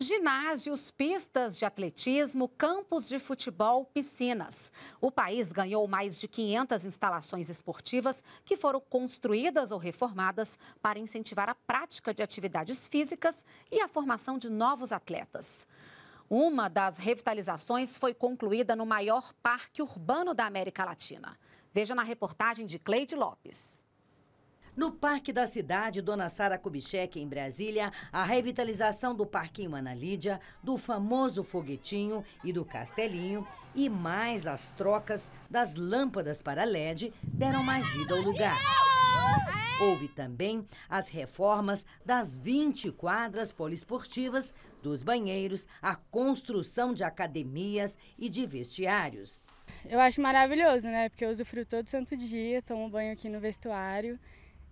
Ginásios, pistas de atletismo, campos de futebol, piscinas. O país ganhou mais de 500 instalações esportivas que foram construídas ou reformadas para incentivar a prática de atividades físicas e a formação de novos atletas. Uma das revitalizações foi concluída no maior parque urbano da América Latina. Veja na reportagem de Cleide Lopes. No Parque da Cidade, Dona Sara Kubitschek, em Brasília, a revitalização do Parquinho Ana Lídia, do famoso Foguetinho e do Castelinho, e mais as trocas das lâmpadas para LED, deram mais vida ao lugar. Houve também as reformas das 20 quadras poliesportivas, dos banheiros, a construção de academias e de vestiários. Eu acho maravilhoso, né? Porque eu usufruo todo santo dia, tomo banho aqui no vestuário.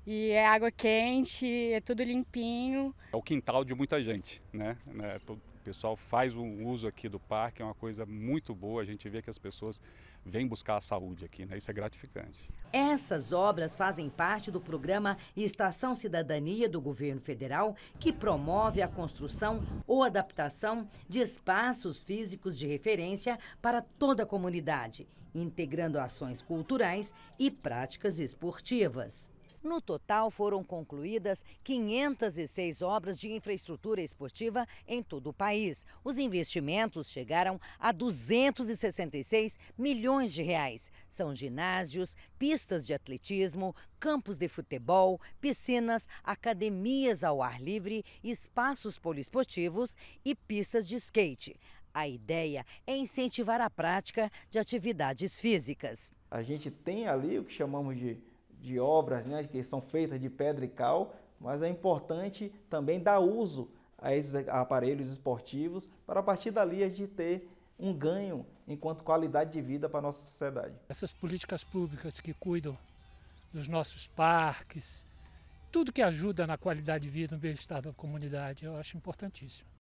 E é água quente, é tudo limpinho. É o quintal de muita gente, né? É, o pessoal faz um uso aqui do parque, é uma coisa muito boa. A gente vê que as pessoas vêm buscar a saúde aqui, né? Isso é gratificante. Essas obras fazem parte do programa Estação Cidadania do governo federal, que promove a construção ou adaptação de espaços físicos de referência para toda a comunidade, integrando ações culturais e práticas esportivas. No total, foram concluídas 506 obras de infraestrutura esportiva em todo o país. Os investimentos chegaram a 266 milhões de reais. São ginásios, pistas de atletismo, campos de futebol, piscinas, academias ao ar livre, espaços poliesportivos e pistas de skate. A ideia é incentivar a prática de atividades físicas. A gente tem ali o que chamamos de de obras né, que são feitas de pedra e cal, mas é importante também dar uso a esses aparelhos esportivos para a partir dali a gente ter um ganho enquanto qualidade de vida para a nossa sociedade. Essas políticas públicas que cuidam dos nossos parques, tudo que ajuda na qualidade de vida, no bem-estar da comunidade, eu acho importantíssimo.